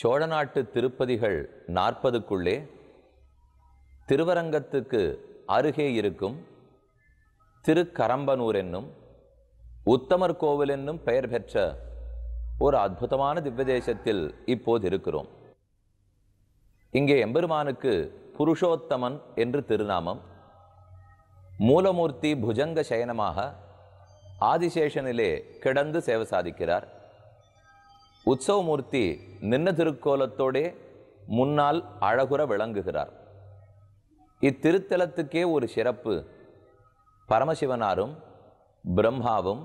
சோழ நாட்டு திருப்பதிகள் நாற்பதுக்குள்ளே திருவரங்கத்துக்கு அருகே இருக்கும் திருக்கரம்பனூர் என்னும் உத்தமர் கோவில் என்னும் பெயர் பெற்ற ஒரு அற்புதமான திவ்யதேசத்தில் இப்போது இருக்கிறோம் இங்கே எம்பெருமானுக்கு புருஷோத்தமன் என்று திருநாமம் மூலமூர்த்தி புஜங்க சயனமாக ஆதிசேஷனிலே கிடந்து சேவை சாதிக்கிறார் உற்சவமூர்த்தி நின்ன திருக்கோலத்தோடே முன்னால் அழகுற விளங்குகிறார் இத்திருத்தலத்துக்கே ஒரு சிறப்பு பரமசிவனாரும் பிரம்மாவும்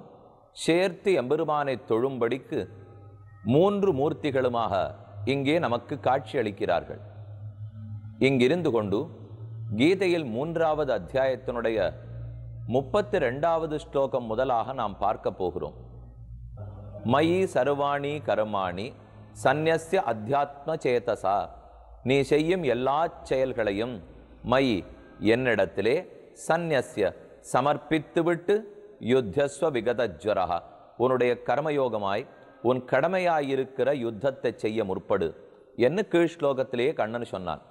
சேர்த்து எம்பெருமானை தொழும்படிக்கு மூன்று மூர்த்திகளுமாக இங்கே நமக்கு காட்சி அளிக்கிறார்கள் இங்கிருந்து கொண்டு கீதையில் மூன்றாவது அத்தியாயத்தினுடைய முப்பத்தி ரெண்டாவது ஸ்லோகம் முதலாக நாம் பார்க்க போகிறோம் மயி சர்வாணி கரமாணி சந்நிய அத்தியாத்ம சேதசா நீ செய்யும் எல்லா செயல்களையும் மயி என்னிடத்திலே சந்நிய சமர்ப்பித்துவிட்டு யுத்தஸ்வ விகதஜ்வரகா உன்னுடைய கர்மயோகமாய் உன் கடமையாயிருக்கிற யுத்தத்தை செய்ய முற்படு என்ன கீழ் ஸ்லோகத்திலேயே கண்ணன் சொன்னான்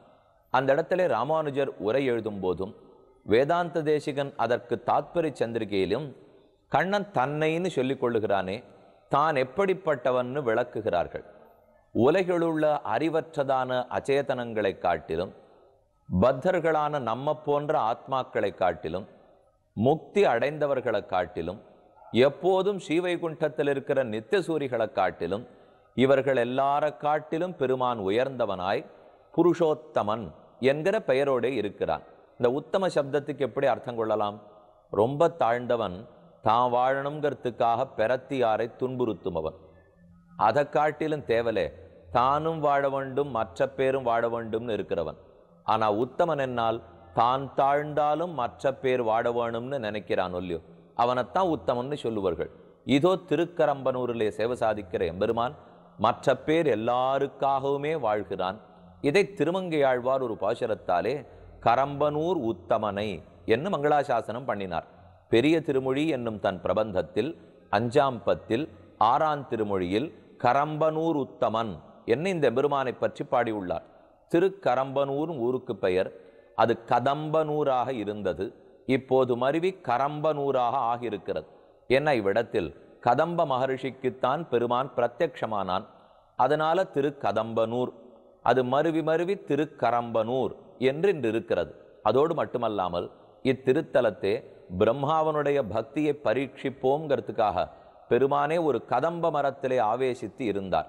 அந்த இடத்திலே ராமானுஜர் உரை எழுதும் போதும் வேதாந்த தேசிகன் அதற்கு தாத்பரி சந்திரிகையிலும் கண்ணன் தன்னைன்னு சொல்லிக் கொள்ளுகிறானே தான் எப்படிப்பட்டவன்னு விளக்குகிறார்கள் உலகிலுள்ள அறிவற்றதான அச்சேதனங்களை காட்டிலும் பத்தர்களான நம்ம போன்ற ஆத்மாக்களை காட்டிலும் முக்தி அடைந்தவர்களை காட்டிலும் எப்போதும் ஸ்ரீவைகுண்டத்தில் இருக்கிற நித்தியசூரிகளை காட்டிலும் இவர்கள் எல்லார காட்டிலும் பெருமான் உயர்ந்தவனாய் புருஷோத்தமன் என்கிற பெயரோடே இருக்கிறான் இந்த உத்தம சப்தத்துக்கு எப்படி அர்த்தம் கொள்ளலாம் ரொம்ப தாழ்ந்தவன் தான் வாழணுங்கிறதுக்காக பெறத்தியாரை துன்புறுத்துமவன் அதை காட்டிலும் தேவலே தானும் வாழ வேண்டும் மற்ற பேரும் வாழ வேண்டும்னு இருக்கிறவன் ஆனால் உத்தமன் என்னால் தான் தாழ்ந்தாலும் மற்ற பேர் வாழ வேணும்னு நினைக்கிறான் ஒல்லியோ அவனைத்தான் உத்தமம்னு சொல்லுவார்கள் இதோ திருக்கரம்பனூரிலே சேவை சாதிக்கிற எம்பெருமான் மற்ற பேர் எல்லாருக்காகவுமே வாழ்கிறான் இதை திருமங்கையாழ்வார் ஒரு பாசரத்தாலே கரம்பனூர் உத்தமனை என்று மங்களாசாசனம் பண்ணினார் பெரிய திருமொழி என்னும் தன் பிரபந்தத்தில் அஞ்சாம் பத்தில் ஆறாம் திருமொழியில் கரம்பனூர் உத்தமன் என்ன இந்த பெருமானை பற்றி பாடியுள்ளார் திருக்கரம்பனூர் ஊருக்கு பெயர் அது கதம்பனூராக இருந்தது இப்போது மருவி கரம்பனூராக ஆகியிருக்கிறது என்ன இவ்விடத்தில் கதம்ப மகரிஷிக்குத்தான் பெருமான் பிரத்யக்ஷமானான் அதனால திருக்கதம்பனூர் அது மருவி மருவி திருக்கரம்பனூர் என்று இன்று இருக்கிறது அதோடு மட்டுமல்லாமல் இத்திருத்தலத்தை பிரம்மாவனுடைய பக்தியை பரீட்சிப்போம்ங்கிறதுக்காக பெருமானே ஒரு கதம்ப மரத்திலே ஆவேசித்து இருந்தார்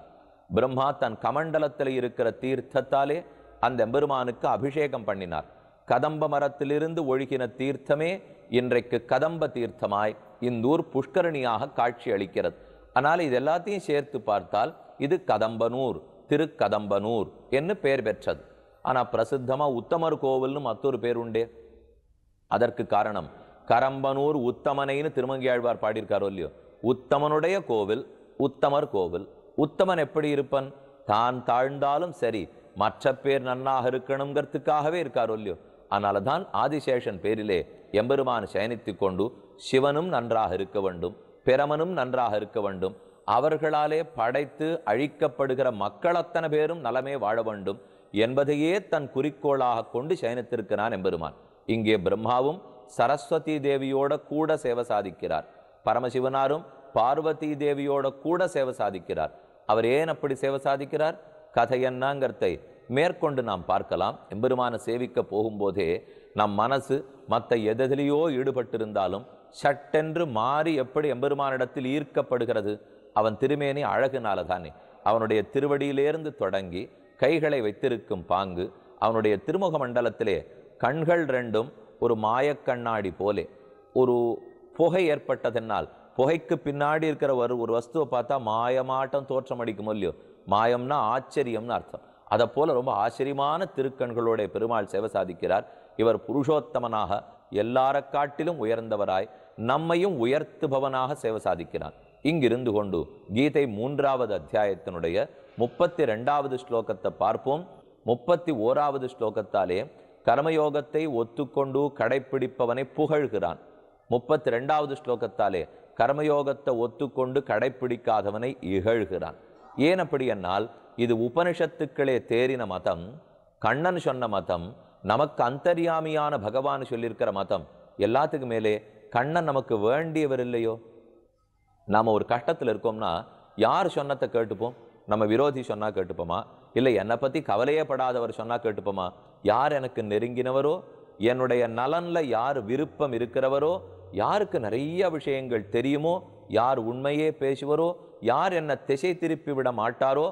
பிரம்மா தன் கமண்டலத்தில் இருக்கிற தீர்த்தத்தாலே அந்த பெருமானுக்கு அபிஷேகம் பண்ணினார் கதம்ப மரத்திலிருந்து ஒழுகின தீர்த்தமே இன்றைக்கு கதம்ப தீர்த்தமாய் இந்தூர் புஷ்கரணியாக காட்சி அளிக்கிறது ஆனால் இது எல்லாத்தையும் சேர்த்து பார்த்தால் இது கதம்பனூர் திருக்கதம்பனூர் என்று பெயர் பெற்றது ஆனால் பிரசித்தமாக உத்தமர் கோவில்னு மற்றொரு பேர் அதற்கு காரணம் கரம்பனூர் உத்தமனைன்னு திருமங்கியாழ்வார் பாடியிருக்காரோ இல்லையோ உத்தமனுடைய கோவில் உத்தமர் கோவில் உத்தமன் எப்படி இருப்பன் தான் தாழ்ந்தாலும் சரி மற்ற பேர் நன்னாக இருக்கணுங்கிறதுக்காகவே இருக்காரோ இல்லையோ அதனால தான் ஆதிசேஷன் பேரிலே எம்பெருமான் சயனித்து கொண்டு சிவனும் நன்றாக இருக்க வேண்டும் பிரமனும் நன்றாக இருக்க வேண்டும் அவர்களாலே படைத்து அழிக்கப்படுகிற மக்கள் அத்தனை பேரும் நலமே வாழ வேண்டும் என்பதையே தன் குறிக்கோளாக கொண்டு சயனித்திருக்கிறான் எம்பெருமான் இங்கே பிரம்மாவும் சரஸ்வதி தேவியோட கூட சேவை சாதிக்கிறார் பரமசிவனாரும் பார்வதி தேவியோட கூட சேவை சாதிக்கிறார் அவர் ஏன் அப்படி சேவை சாதிக்கிறார் கதை என்னங்கிறதை மேற்கொண்டு நாம் பார்க்கலாம் எம்பெருமான சேவிக்க போகும்போதே நம் மனசு மற்ற எதெதிலேயோ ஈடுபட்டிருந்தாலும் சட்டென்று மாறி எப்படி எம்பெருமானிடத்தில் ஈர்க்கப்படுகிறது அவன் திருமேனி அழகுனால தானே அவனுடைய திருவடியிலேருந்து தொடங்கி கைகளை வைத்திருக்கும் பாங்கு அவனுடைய திருமுக மண்டலத்திலே கண்கள் ரெண்டும் ஒரு மாயக்கண்ணாடி போலே ஒரு புகை ஏற்பட்டதென்னால் புகைக்கு பின்னாடி இருக்கிற ஒரு ஒரு வஸ்துவை பார்த்தா மாயமாட்டம் தோற்றம் அடிக்குமோ இல்லையோ மாயம்னா ஆச்சரியம்னு அர்த்தம் அதை போல ரொம்ப ஆச்சரியமான திருக்கண்களோடைய பெருமாள் சேவை சாதிக்கிறார் இவர் புருஷோத்தமனாக எல்லார காட்டிலும் உயர்ந்தவராய் நம்மையும் உயர்த்துபவனாக சேவை சாதிக்கிறார் இங்கிருந்து கொண்டு கீதை மூன்றாவது அத்தியாயத்தினுடைய முப்பத்தி ரெண்டாவது ஸ்லோகத்தை பார்ப்போம் முப்பத்தி ஓராவது ஸ்லோகத்தாலே கர்மயோகத்தை ஒத்துக்கொண்டு கடைப்பிடிப்பவனை புகழ்கிறான் முப்பத்தி ரெண்டாவது ஸ்லோகத்தாலே கர்மயோகத்தை ஒத்துக்கொண்டு கடைப்பிடிக்காதவனை இகழ்கிறான் ஏன் அப்படி என்னால் இது உபனிஷத்துக்களே தேறின மதம் கண்ணன் சொன்ன மதம் நமக்கு அந்தரியாமியான பகவான் சொல்லியிருக்கிற மதம் எல்லாத்துக்கு மேலே கண்ணன் நமக்கு வேண்டியவர் இல்லையோ நாம் ஒரு கஷ்டத்தில் இருக்கோம்னா யார் சொன்னத்தை கேட்டுப்போம் நம்ம விரோதி சொன்னால் கேட்டுப்போமா இல்லை என்னை பற்றி கவலையே படாதவர் சொன்னால் கேட்டுப்போமா யார் எனக்கு நெருங்கினவரோ என்னுடைய நலனில் யார் விருப்பம் இருக்கிறவரோ யாருக்கு நிறைய விஷயங்கள் தெரியுமோ யார் உண்மையே பேசுவரோ யார் என்னை திசை திருப்பி விட மாட்டாரோ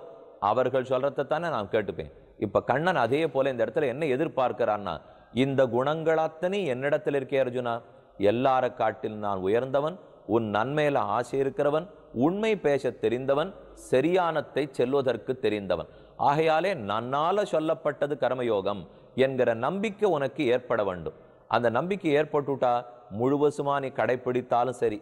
அவர்கள் சொல்கிறத தானே நான் கேட்டுப்பேன் இப்போ கண்ணன் அதே போல் இந்த இடத்துல என்ன எதிர்பார்க்கிறான்னா இந்த குணங்களாத்தனி என்னிடத்தில் இருக்கே அர்ஜுனா எல்லார காட்டில் நான் உயர்ந்தவன் உன் நன்மையில் ஆசை இருக்கிறவன் உண்மை பேச தெரிந்தவன் சரியானத்தை செல்வதற்கு தெரிந்தவன் ஆகையாலே நன்னால் சொல்லப்பட்டது கர்மயோகம் என்கிற நம்பிக்கை உனக்கு ஏற்பட வேண்டும் அந்த நம்பிக்கை ஏற்பட்டுட்டா முழுவசுமா நீ கடைப்பிடித்தாலும் சரி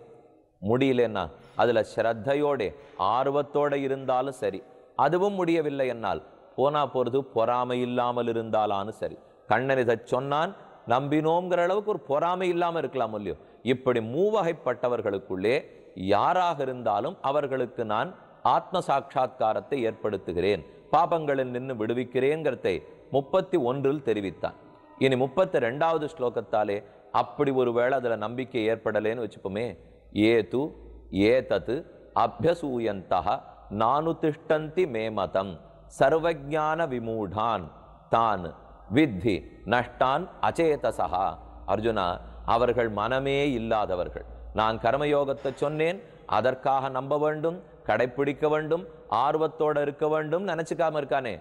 முடியலன்னா அதில் ஸ்ரத்தையோட ஆர்வத்தோடு இருந்தாலும் சரி அதுவும் முடியவில்லை என்னால் போனா போகிறது பொறாமை இல்லாமல் இருந்தாலும் சரி கண்ணன் இதை சொன்னான் நம்பினோங்கிற அளவுக்கு ஒரு பொறாமை இல்லாமல் இருக்கலாம் இல்லையோ இப்படி மூவகைப்பட்டவர்களுக்குள்ளே யாராக இருந்தாலும் அவர்களுக்கு நான் ஆத்ம சாட்சா்காரத்தை ஏற்படுத்துகிறேன் பாபங்களில் நின்று விடுவிக்கிறேங்கிறதை முப்பத்தி ஒன்றில் தெரிவித்தான் இனி முப்பத்தி ரெண்டாவது ஸ்லோகத்தாலே அப்படி ஒரு வேளை அதில் நம்பிக்கை ஏற்படலேன்னு வச்சுப்போமே ஏ து ஏ தத்து நானு திஷ்டந்தி மேமதம் சர்வஜான விமூடான் தான் வித்தி நஷ்டான் அச்சேதசா அர்ஜுனா அவர்கள் மனமே இல்லாதவர்கள் நான் கர்மயோகத்தை சொன்னேன் அதற்காக நம்ப வேண்டும் கடைப்பிடிக்க வேண்டும் ஆர்வத்தோடு இருக்க வேண்டும் நினச்சிக்காம இருக்கானே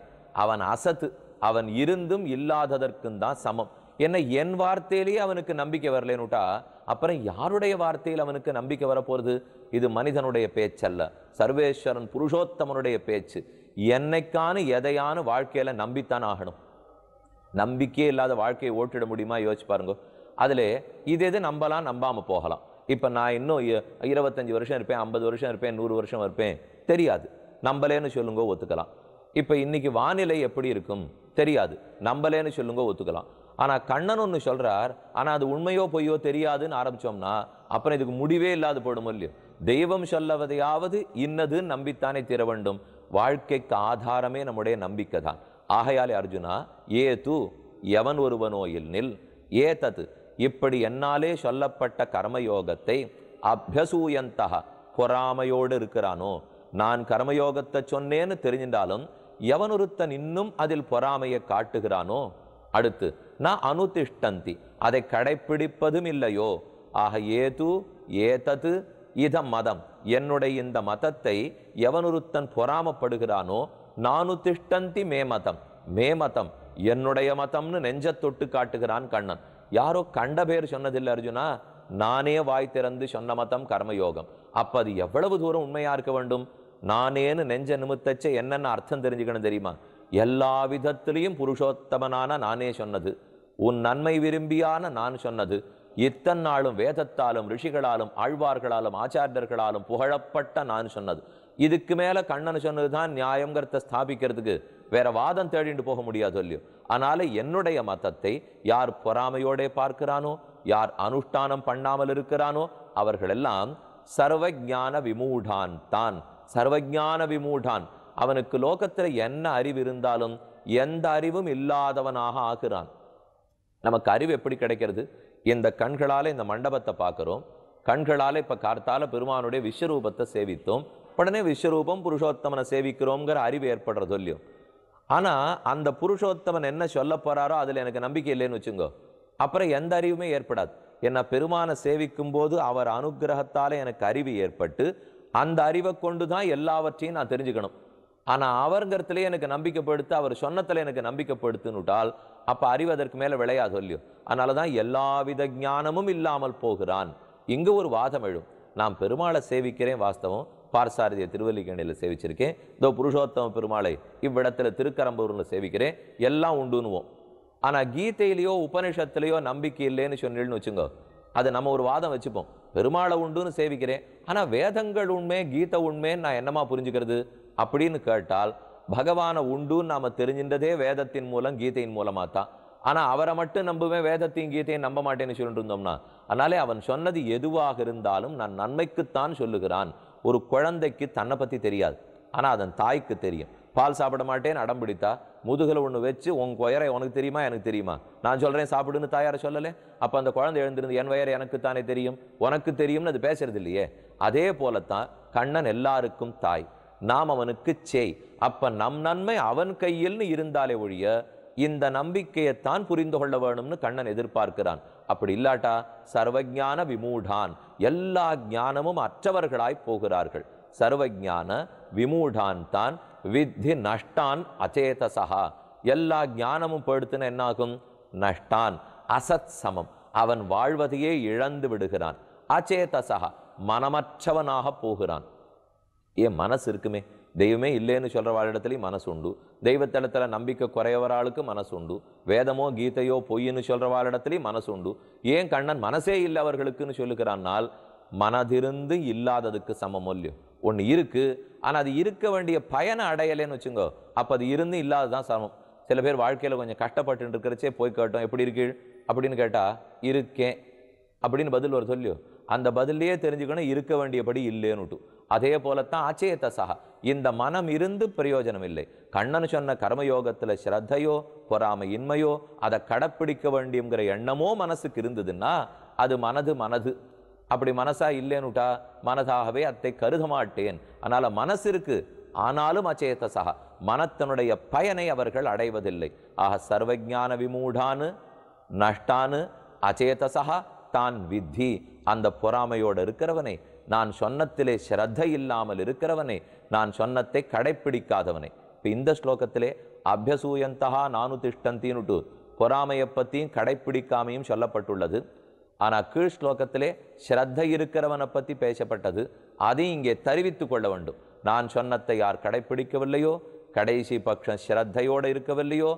அவன் அசத்து அவன் இருந்தும் இல்லாததற்கும் தான் சமம் என்ன என் வார்த்தையிலேயே அவனுக்கு நம்பிக்கை வரலனுட்டா அப்புறம் யாருடைய வார்த்தையில் அவனுக்கு நம்பிக்கை வரப்போகிறது இது மனிதனுடைய பேச்சல்ல சர்வேஸ்வரன் புருஷோத்தமனுடைய பேச்சு என்னைக்கான எதையான வாழ்க்கையில் நம்பித்தான் ஆகணும் நம்பிக்கையே இல்லாத வாழ்க்கையை ஓட்டிட முடியுமா யோசிச்சு பாருங்க அதில் இது எது நம்பலாம் நம்பாமல் போகலாம் இப்போ நான் இன்னும் இருபத்தஞ்சி வருஷம் இருப்பேன் ஐம்பது வருஷம் இருப்பேன் நூறு வருஷம் இருப்பேன் தெரியாது நம்பலேன்னு சொல்லுங்க ஒத்துக்கலாம் இப்போ இன்னைக்கு வானிலை எப்படி இருக்கும் தெரியாது நம்பலேன்னு சொல்லுங்க ஒத்துக்கலாம் ஆனால் கண்ணன் ஒன்று சொல்கிறார் ஆனால் அது உண்மையோ பொய்யோ தெரியாதுன்னு ஆரம்பித்தோம்னா அப்புறம் இதுக்கு முடிவே இல்லாது போடும் இல்லையோ தெய்வம் சொல்லவதையாவது இன்னதுன்னு நம்பித்தானே தீர வேண்டும் வாழ்க்கைக்கு ஆதாரமே நம்முடைய நம்பிக்கை தான் ஆகையாலே அர்ஜுனா ஏ தூ எவன் ஒருவனோ இல்லில் ஏ தத்து இப்படி என்னாலே சொல்லப்பட்ட கர்மயோகத்தை அபியசூயந்தக பொறாமையோடு இருக்கிறானோ நான் கர்மயோகத்தை சொன்னேன்னு தெரிஞ்சின்றாலும் எவனொருத்தன் இன்னும் அதில் பொறாமையை காட்டுகிறானோ அடுத்து நான் அனுதிஷ்டந்தி அதை கடைப்பிடிப்பதும் இல்லையோ ஆக ஏது ஏதது இத மதம் என்னுடைய இந்த மதத்தை எவனொருத்தன் பொறாமப்படுகிறானோ நானு திஷ்டந்தி மே மதம் மே மதம் என்னுடைய மதம்னு நெஞ்ச தொட்டு காட்டுகிறான் கண்ணன் யாரோ கண்ட பேர் சொன்னதில்லை அர்ஜுனா நானே வாய் திறந்து சொன்ன மதம் கர்மயோகம் அப்போ அது எவ்வளவு தூரம் உண்மையாக இருக்க வேண்டும் நானேன்னு நெஞ்ச நிமித்தச்சே என்னென்ன அர்த்தம் தெரிஞ்சுக்கணும் தெரியுமா எல்லா விதத்திலையும் புருஷோத்தமனான நானே சொன்னது உன் நன்மை விரும்பியான நான் சொன்னது இத்தன் நாளும் வேதத்தாலும் ரிஷிகளாலும் ஆழ்வார்களாலும் ஆச்சாரியர்களாலும் புகழப்பட்ட நான் சொன்னது இதுக்கு மேலே கண்ணன் சொன்னது தான் நியாயங்கிறத ஸ்தாபிக்கிறதுக்கு வேற வாதம் தேடிட்டு போக முடியாது இல்லையோ அதனால என்னுடைய மதத்தை யார் பொறாமையோடே பார்க்கிறானோ யார் அனுஷ்டானம் பண்ணாமல் இருக்கிறானோ அவர்களெல்லாம் சர்வஜான விமூடான் தான் சர்வஜான விமூடான் அவனுக்கு லோகத்தில் என்ன அறிவு இருந்தாலும் எந்த அறிவும் இல்லாதவனாக ஆகிறான் நமக்கு அறிவு எப்படி கிடைக்கிறது இந்த கண்களால் இந்த மண்டபத்தை பார்க்குறோம் கண்களால் இப்போ கார்த்தால பெருமானுடைய விஸ்வரூபத்தை சேவித்தோம் உடனே விஸ்வரூபம் புருஷோத்தமனை சேவிக்கிறோங்கிற அறிவு ஏற்படுறது இல்லையோ ஆனால் அந்த புருஷோத்தமன் என்ன சொல்ல போகிறாரோ அதில் எனக்கு நம்பிக்கை இல்லைன்னு வச்சுங்கோ அப்புறம் எந்த அறிவுமே ஏற்படாது என்ன பெருமானை சேவிக்கும் போது அவர் அனுகிரகத்தால் எனக்கு அறிவு ஏற்பட்டு அந்த அறிவை கொண்டு தான் எல்லாவற்றையும் நான் தெரிஞ்சுக்கணும் ஆனால் அவருங்கிறதுலேயே எனக்கு நம்பிக்கைப்படுத்து அவர் சொன்னத்தில் எனக்கு நம்பிக்கைப்படுத்துனுட்டால் அப்போ அறிவு அதற்கு மேலே விளையாது இல்லையோ அதனால தான் எல்லாவித ஞானமும் இல்லாமல் போகிறான் இங்கே ஒரு வாதம் எழும் நான் பெருமாளை சேவிக்கிறேன் வாஸ்தவம் பார்சாரதிய திருவல்லிக்கணியில் சேவிச்சிருக்கேன் இதோ புருஷோத்தம பெருமாளை இவ்விடத்தில் திருக்கரம்பூரில் சேவிக்கிறேன் எல்லாம் உண்டுன்னுவோம் ஆனால் கீதையிலேயோ உபனிஷத்துலேயோ நம்பிக்கை இல்லைன்னு சொன்னேன்னு வச்சுங்கோ அதை நம்ம ஒரு வாதம் வச்சுப்போம் பெருமாளை உண்டுன்னு சேவிக்கிறேன் ஆனால் வேதங்கள் உண்மை கீதை உண்மைன்னு நான் என்னமா புரிஞ்சுக்கிறது அப்படின்னு கேட்டால் பகவானை உண்டுன்னு நாம் தெரிஞ்சின்றதே வேதத்தின் மூலம் கீதையின் மூலமாக தான் ஆனால் அவரை மட்டும் நம்புவேன் வேதத்தையும் கீதையும் நம்ப மாட்டேன்னு சொல்லிட்டு இருந்தோம்னா அதனாலே அவன் சொன்னது எதுவாக இருந்தாலும் நான் நன்மைக்குத்தான் சொல்லுகிறான் ஒரு குழந்தைக்கு தன்னை பற்றி தெரியாது ஆனால் அதன் தாய்க்கு தெரியும் பால் சாப்பிட மாட்டேன்னு அடம்பிடித்தா முதுகில் ஒன்று வச்சு உன் குயரை உனக்கு தெரியுமா எனக்கு தெரியுமா நான் சொல்கிறேன் சாப்பிடுன்னு தாயார சொல்லலை அப்போ அந்த குழந்தை எழுந்திருந்து என் வயர் எனக்கு தானே தெரியும் உனக்கு தெரியும்னு அது பேசுறது இல்லையே அதே போலத்தான் கண்ணன் எல்லாருக்கும் தாய் நாம் அவனுக்கு செய் அப்போ நம் நன்மை அவன் கையில்னு இருந்தாலே ஒழிய இந்த நம்பிக்கையைத்தான் புரிந்து கொள்ள வேணும்னு கண்ணன் எதிர்பார்க்கிறான் அப்படி இல்லாட்டா சர்வஜான விமூடான் எல்லா ஞானமும் அற்றவர்களாய் போகிறார்கள் சர்வஜான விமூடான் தான் வித்தி நஷ்டான் அச்சேதசா எல்லா ஞானமும் படுத்தின என்னாகும் நஷ்டான் அசத் சமம் அவன் வாழ்வதையே இழந்து விடுகிறான் அச்சேதசா மனமற்றவனாக போகிறான் ஏன் மனசு இருக்குமே தெய்வமே இல்லைன்னு சொல்கிற வாழிடத்துலேயும் மனசு உண்டு தெய்வத்தலத்தில் நம்பிக்கை குறையவராளுக்கு மனசு உண்டு வேதமோ கீதையோ பொய்ன்னு சொல்கிற வாழிடத்துலேயும் மனசு உண்டு ஏன் கண்ணன் மனசே இல்லை அவர்களுக்குன்னு சொல்லுகிறான்னால் மனதிருந்து இல்லாததுக்கு சம மூல்யம் ஒன்று இருக்குது ஆனால் அது இருக்க வேண்டிய பயனை அடையலைன்னு வச்சுங்கோ அப்போ அது இருந்து இல்லாததான் சமம் சில பேர் வாழ்க்கையில் கொஞ்சம் கஷ்டப்பட்டு இருக்கிறச்சே போய் கேட்டோம் எப்படி இருக்கு அப்படின்னு கேட்டால் இருக்கேன் அப்படின்னு பதில் ஒரு சொல்லியோ அந்த பதிலையே தெரிஞ்சுக்கணும் இருக்க வேண்டியபடி இல்லைன்னு அதே போலத்தான் ஆச்சயத்த சகா இந்த மனம் இருந்து பிரயோஜனம் இல்லை கண்ணன் சொன்ன கர்மயோகத்தில் ஸ்ரத்தையோ இன்மையோ அதை கடைப்பிடிக்க வேண்டியங்கிற எண்ணமோ மனசுக்கு இருந்ததுன்னா அது மனது மனது அப்படி மனசாக இல்லைன்னுட்டா மனதாகவே அத்தை கருத மாட்டேன் அதனால் மனசு இருக்கு ஆனாலும் அச்சேதசகா மனத்தனுடைய பயனை அவர்கள் அடைவதில்லை ஆக சர்வஜான விமூடானு நஷ்டானு அச்சேதசகா தான் வித்தி அந்த பொறாமையோடு இருக்கிறவனை நான் சொன்னத்திலே ஸ்ரத்த இல்லாமல் இருக்கிறவனை நான் சொன்னத்தை கடைப்பிடிக்காதவனை இப்போ இந்த ஸ்லோகத்திலே அபியசூயந்தகா நானு திஷ்டந்தின்னுட்டு பொறாமையை பற்றியும் கடைப்பிடிக்காமையும் சொல்லப்பட்டுள்ளது ஆனால் கீழ் ஸ்லோகத்திலே ஸ்ரத்த இருக்கிறவனை பற்றி பேசப்பட்டது அதை இங்கே தெரிவித்து கொள்ள வேண்டும் நான் சொன்னத்தை யார் கடைப்பிடிக்கவில்லையோ கடைசி பட்சம் ஸ்ரத்தையோடு இருக்கவில்லையோ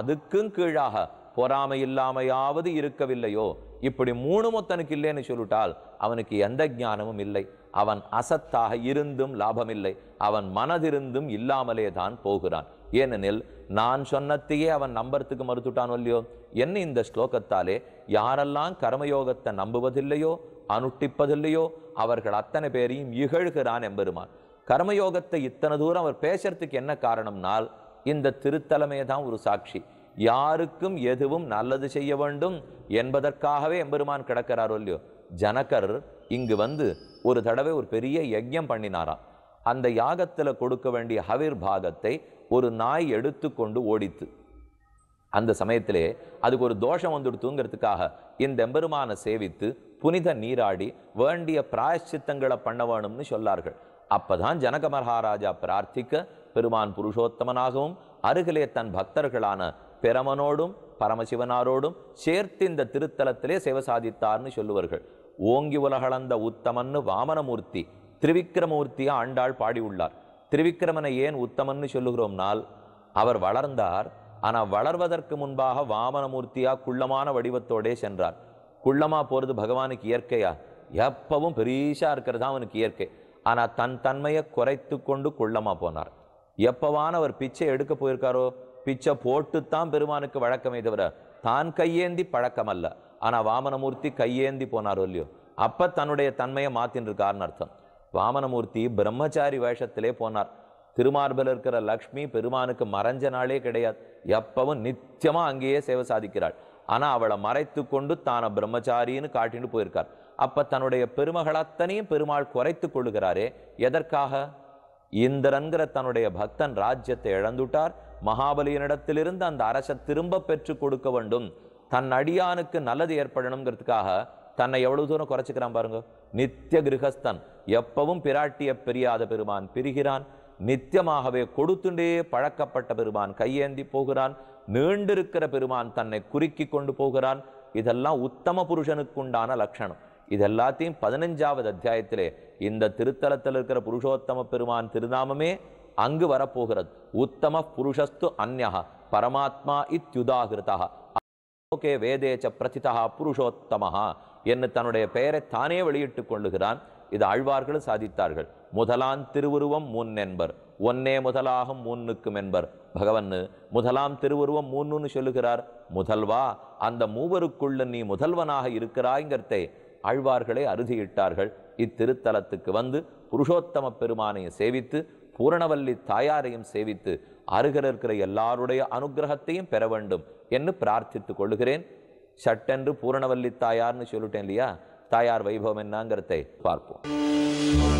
அதுக்கும் கீழாக பொறாமை இல்லாமையாவது இருக்கவில்லையோ இப்படி மூணு மொத்தனுக்கு இல்லைன்னு சொல்லிட்டால் அவனுக்கு எந்த ஞானமும் இல்லை அவன் அசத்தாக இருந்தும் லாபமில்லை அவன் மனதிருந்தும் இல்லாமலே தான் போகிறான் ஏனெனில் நான் சொன்னத்தையே அவன் நம்புறதுக்கு மறுத்துட்டான் இல்லையோ என்ன இந்த ஸ்லோகத்தாலே யாரெல்லாம் கர்மயோகத்தை நம்புவதில்லையோ அனுட்டிப்பதில்லையோ அவர்கள் அத்தனை பேரையும் இகழ்கிறான் எம்பெருமான் கர்மயோகத்தை இத்தனை தூரம் அவர் பேசுறதுக்கு என்ன காரணம்னால் இந்த திருத்தலைமையை தான் ஒரு சாட்சி யாருக்கும் எதுவும் நல்லது செய்ய வேண்டும் என்பதற்காகவே எம்பெருமான் கிடக்கிறாரோ இல்லையோ ஜனகர் இங்கு வந்து ஒரு தடவை ஒரு பெரிய யஜ்யம் பண்ணினாராம் அந்த யாகத்தில் கொடுக்க வேண்டிய ஹவிர் பாகத்தை ஒரு நாய் எடுத்துக்கொண்டு ஓடித்து அந்த சமயத்திலே அதுக்கு ஒரு தோஷம் வந்துடுத்துங்கிறதுக்காக இந்த எம்பெருமான சேவித்து புனித நீராடி வேண்டிய பிராயச்சித்தங்களை பண்ண வேணும்னு சொல்லார்கள் அப்பதான் ஜனக மகாராஜா பிரார்த்திக்க பெருமான் புருஷோத்தமனாகவும் அருகிலே தன் பக்தர்களான பெரமனோடும் பரமசிவனாரோடும் சேர்த்து இந்த திருத்தலத்திலே சேவை சாதித்தார்னு சொல்லுவார்கள் ஓங்கி உலகளந்த உத்தமன்னு வாமனமூர்த்தி திருவிக்கிரமூர்த்தியை ஆண்டாள் பாடியுள்ளார் திருவிக்கிரமனை ஏன் உத்தமன்னு சொல்லுகிறோம்னால் அவர் வளர்ந்தார் ஆனால் வளர்வதற்கு முன்பாக வாமனமூர்த்தியா குள்ளமான வடிவத்தோடே சென்றார் குள்ளமாக போகிறது பகவானுக்கு இயற்கையா எப்பவும் பெரீஷாக இருக்கிறது தான் அவனுக்கு இயற்கை ஆனால் தன் தன்மையை குறைத்து கொண்டு குள்ளமாக போனார் எப்பவான அவர் பிச்சை எடுக்க போயிருக்காரோ பிச்சை போட்டுத்தான் பெருமானுக்கு வழக்கமே தவிர தான் கையேந்தி பழக்கம் அல்ல ஆனால் வாமனமூர்த்தி கையேந்தி போனாரோ இல்லையோ அப்போ தன்னுடைய தன்மையை மாற்றின்னு இருக்காருன்னு அர்த்தம் வாமனமூர்த்தி பிரம்மச்சாரி வேஷத்திலே போனார் திருமார்பில் இருக்கிற லக்ஷ்மி பெருமானுக்கு மறைஞ்ச நாளே கிடையாது எப்பவும் நித்தியமாக அங்கேயே சேவை சாதிக்கிறாள் ஆனால் அவளை மறைத்து கொண்டு தான பிரம்மச்சாரின்னு காட்டிட்டு போயிருக்கார் அப்போ தன்னுடைய பெருமகள் அத்தனையும் பெருமாள் குறைத்து கொள்ளுகிறாரே எதற்காக இந்திரன்கிற தன்னுடைய பக்தன் ராஜ்யத்தை இழந்துட்டார் மகாபலியனிடத்திலிருந்து அந்த அரசை திரும்ப பெற்று கொடுக்க வேண்டும் தன் அடியானுக்கு நல்லது ஏற்படணுங்கிறதுக்காக தன்னை எவ்வளவு தூரம் குறைச்சிக்கிறான் பாருங்க நித்திய கிரகஸ்தன் எப்பவும் பிராட்டிய பெரியாத பெருமான் பிரிகிறான் நித்தியமாகவே கொடுத்துண்டே பழக்கப்பட்ட பெருமான் கையேந்தி போகிறான் நீண்டிருக்கிற பெருமான் தன்னை குறுக்கி கொண்டு போகிறான் இதெல்லாம் உத்தம புருஷனுக்குண்டான லட்சணம் இதெல்லாத்தையும் பதினஞ்சாவது அத்தியாயத்திலே இந்த திருத்தலத்தில் இருக்கிற புருஷோத்தம பெருமான் திருநாமமே அங்கு வரப்போகிறது உத்தம புருஷஸ்து அந்யா பரமாத்மா இத்யுதாகிருதா ஓகே வேதேச்ச பிரதிதா புருஷோத்தமஹா என்று தன்னுடைய பெயரை தானே வெளியிட்டுக் கொள்ளுகிறான் இது ஆழ்வார்களும் சாதித்தார்கள் முதலான் திருவுருவம் முன் என்பர் ஒன்னே முதலாகும் முன்னுக்கும் என்பர் பகவன் முதலாம் திருவுருவம் முன்னுன்னு சொல்லுகிறார் முதல்வா அந்த மூவருக்குள்ள நீ முதல்வனாக இருக்கிறாய்ங்கிறதே ஆழ்வார்களே அறுதியிட்டார்கள் இத்திருத்தலத்துக்கு வந்து புருஷோத்தம பெருமானையும் சேவித்து பூரணவல்லி தாயாரையும் சேவித்து அருகில் இருக்கிற எல்லாருடைய அனுகிரகத்தையும் பெற வேண்டும் என்று பிரார்த்தித்து கொள்கிறேன் சட்டென்று பூரணவல்லி தாயார்னு சொல்லிட்டேன் இல்லையா தாயார் வைபவம் என்னங்கிறதை பார்ப்போம்